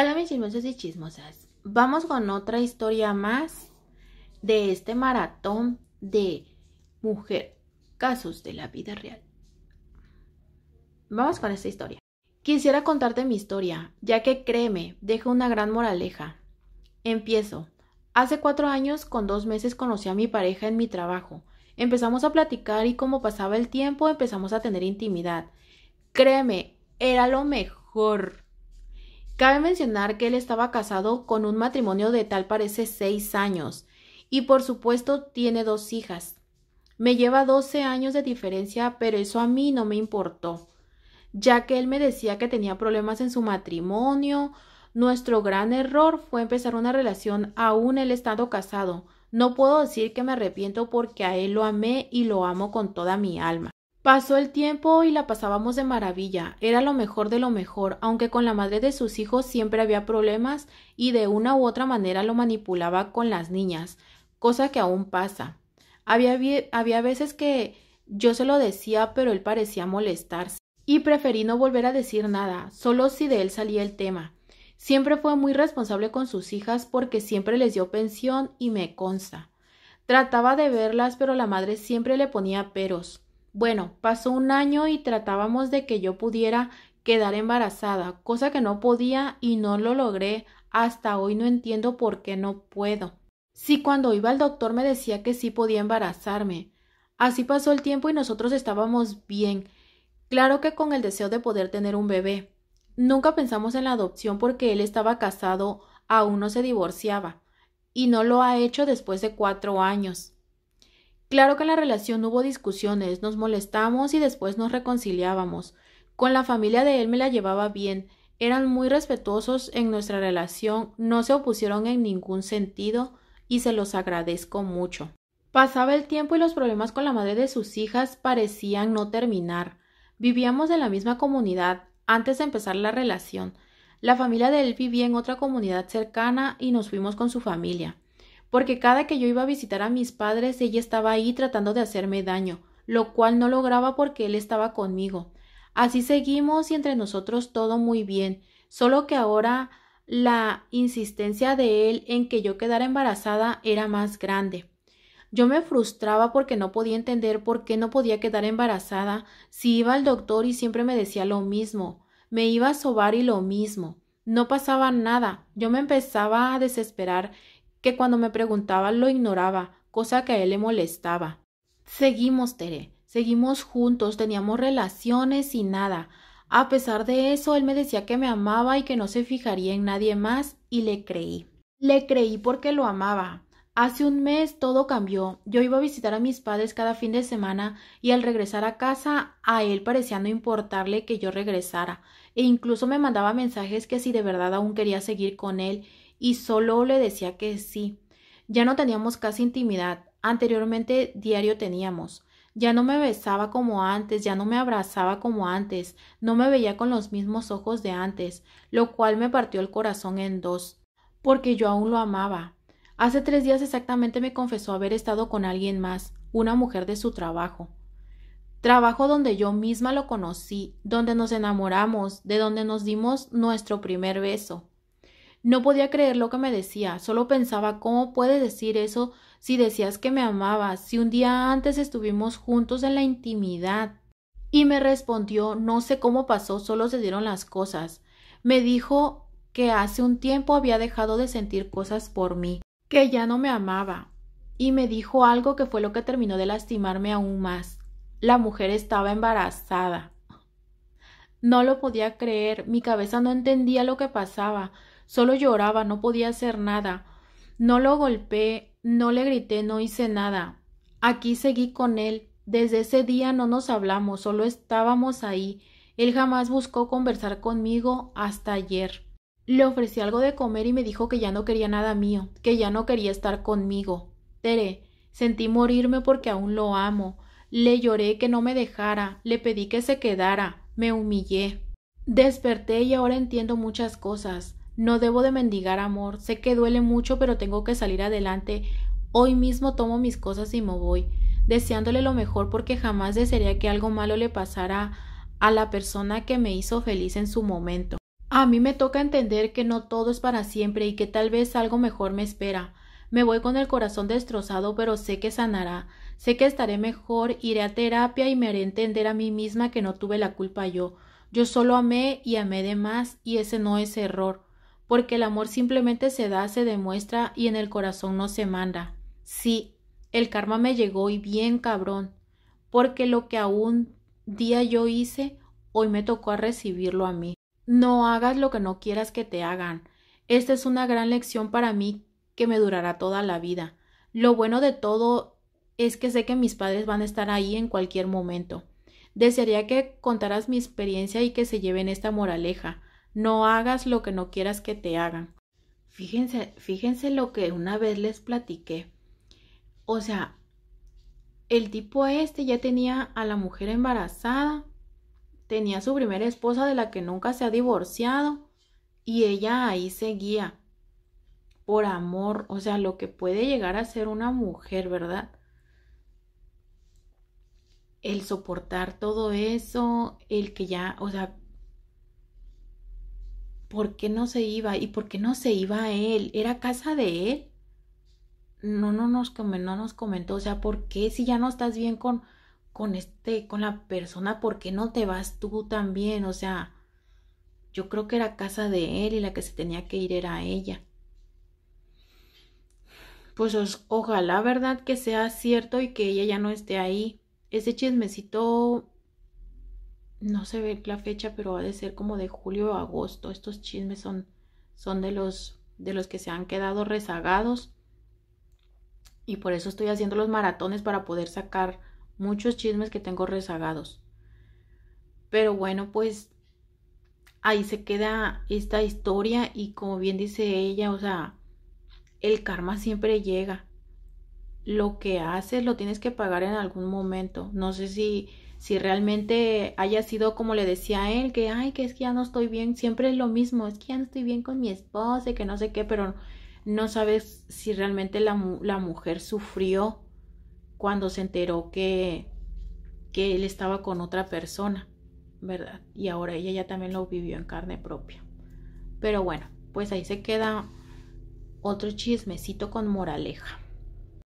Hola mis chismosos y chismosas. Vamos con otra historia más de este maratón de mujer, casos de la vida real. Vamos con esta historia. Quisiera contarte mi historia, ya que créeme, deja una gran moraleja. Empiezo. Hace cuatro años, con dos meses, conocí a mi pareja en mi trabajo. Empezamos a platicar y como pasaba el tiempo, empezamos a tener intimidad. Créeme, era lo mejor. Cabe mencionar que él estaba casado con un matrimonio de tal parece seis años y por supuesto tiene dos hijas. Me lleva 12 años de diferencia, pero eso a mí no me importó, ya que él me decía que tenía problemas en su matrimonio. Nuestro gran error fue empezar una relación aún él estando casado. No puedo decir que me arrepiento porque a él lo amé y lo amo con toda mi alma. Pasó el tiempo y la pasábamos de maravilla, era lo mejor de lo mejor, aunque con la madre de sus hijos siempre había problemas y de una u otra manera lo manipulaba con las niñas, cosa que aún pasa. Había, veces que yo se lo decía, pero él parecía molestarse, y preferí no volver a decir nada, solo si de él salía el tema. Siempre fue muy responsable con sus hijas porque siempre les dio pensión y me consta. Trataba de verlas, pero la madre siempre le ponía peros. Bueno, pasó un año y tratábamos de que yo pudiera quedar embarazada, cosa que no podía y no lo logré. Hasta hoy no entiendo por qué no puedo. Sí, cuando iba al doctor me decía que sí podía embarazarme. Así pasó el tiempo y nosotros estábamos bien. Claro que con el deseo de poder tener un bebé. Nunca pensamos en la adopción porque él estaba casado, aún no se divorciaba, y no lo ha hecho después de cuatro años. Claro que en la relación hubo discusiones, nos molestamos y después nos reconciliábamos. Con la familia de él me la llevaba bien, eran muy respetuosos en nuestra relación, no se opusieron en ningún sentido y se los agradezco mucho. Pasaba el tiempo y los problemas con la madre de sus hijas parecían no terminar. Vivíamos en la misma comunidad antes de empezar la relación. La familia de él vivía en otra comunidad cercana y nos fuimos con su familia porque cada que yo iba a visitar a mis padres ella estaba ahí tratando de hacerme daño, lo cual no lograba porque él estaba conmigo. Así seguimos y entre nosotros todo muy bien, solo que ahora la insistencia de él en que yo quedara embarazada era más grande. Yo me frustraba porque no podía entender por qué no podía quedar embarazada si iba al doctor y siempre me decía lo mismo, me iba a sobar y lo mismo. No pasaba nada. Yo me empezaba a desesperar que cuando me preguntaba lo ignoraba, cosa que a él le molestaba. Seguimos, Tere, seguimos juntos, teníamos relaciones y nada. A pesar de eso, él me decía que me amaba y que no se fijaría en nadie más, y le creí. Le creí porque lo amaba. Hace un mes todo cambió. Yo iba a visitar a mis padres cada fin de semana y al regresar a casa a él parecía no importarle que yo regresara e incluso me mandaba mensajes que si de verdad aún quería seguir con él y solo le decía que sí. Ya no teníamos casi intimidad. Anteriormente diario teníamos. Ya no me besaba como antes, ya no me abrazaba como antes, no me veía con los mismos ojos de antes, lo cual me partió el corazón en dos, porque yo aún lo amaba. Hace tres días exactamente me confesó haber estado con alguien más, una mujer de su trabajo. Trabajo donde yo misma lo conocí, donde nos enamoramos, de donde nos dimos nuestro primer beso. No podía creer lo que me decía, solo pensaba cómo puede decir eso si decías que me amabas, si un día antes estuvimos juntos en la intimidad. Y me respondió no sé cómo pasó, solo se dieron las cosas. Me dijo que hace un tiempo había dejado de sentir cosas por mí, que ya no me amaba, y me dijo algo que fue lo que terminó de lastimarme aún más. La mujer estaba embarazada. No lo podía creer, mi cabeza no entendía lo que pasaba. Solo lloraba, no podía hacer nada. No lo golpeé, no le grité, no hice nada. Aquí seguí con él. Desde ese día no nos hablamos, solo estábamos ahí. Él jamás buscó conversar conmigo hasta ayer. Le ofrecí algo de comer y me dijo que ya no quería nada mío, que ya no quería estar conmigo. Tere, sentí morirme porque aún lo amo. Le lloré que no me dejara, le pedí que se quedara, me humillé. Desperté y ahora entiendo muchas cosas. No debo de mendigar amor. Sé que duele mucho, pero tengo que salir adelante. Hoy mismo tomo mis cosas y me voy, deseándole lo mejor porque jamás desearía que algo malo le pasara a la persona que me hizo feliz en su momento. A mí me toca entender que no todo es para siempre y que tal vez algo mejor me espera. Me voy con el corazón destrozado, pero sé que sanará. Sé que estaré mejor, iré a terapia y me haré entender a mí misma que no tuve la culpa yo. Yo solo amé y amé de más, y ese no es error porque el amor simplemente se da, se demuestra y en el corazón no se manda. Sí, el karma me llegó y bien cabrón, porque lo que aún día yo hice, hoy me tocó a recibirlo a mí. No hagas lo que no quieras que te hagan. Esta es una gran lección para mí que me durará toda la vida. Lo bueno de todo es que sé que mis padres van a estar ahí en cualquier momento. Desearía que contaras mi experiencia y que se lleven esta moraleja. No hagas lo que no quieras que te hagan. Fíjense, fíjense lo que una vez les platiqué. O sea, el tipo este ya tenía a la mujer embarazada, tenía a su primera esposa de la que nunca se ha divorciado y ella ahí seguía por amor, o sea, lo que puede llegar a ser una mujer, ¿verdad? El soportar todo eso, el que ya, o sea, ¿Por qué no se iba? ¿Y por qué no se iba a él? ¿Era casa de él? No, no nos, no nos comentó, o sea, ¿por qué si ya no estás bien con, con este, con la persona, ¿por qué no te vas tú también? O sea, yo creo que era casa de él y la que se tenía que ir era ella. Pues ojalá, ¿verdad? Que sea cierto y que ella ya no esté ahí. Ese chismecito no se ve la fecha, pero ha de ser como de julio o agosto. Estos chismes son, son de, los, de los que se han quedado rezagados. Y por eso estoy haciendo los maratones para poder sacar muchos chismes que tengo rezagados. Pero bueno, pues ahí se queda esta historia y como bien dice ella, o sea, el karma siempre llega. Lo que haces lo tienes que pagar en algún momento. No sé si si realmente haya sido como le decía él, que, ay, que es que ya no estoy bien, siempre es lo mismo, es que ya no estoy bien con mi esposa, que no sé qué, pero no sabes si realmente la, mujer sufrió cuando se enteró que, que él estaba con otra persona, ¿verdad? Y ahora ella ya también lo vivió en carne propia. Pero bueno, pues ahí se queda otro chismecito con moraleja.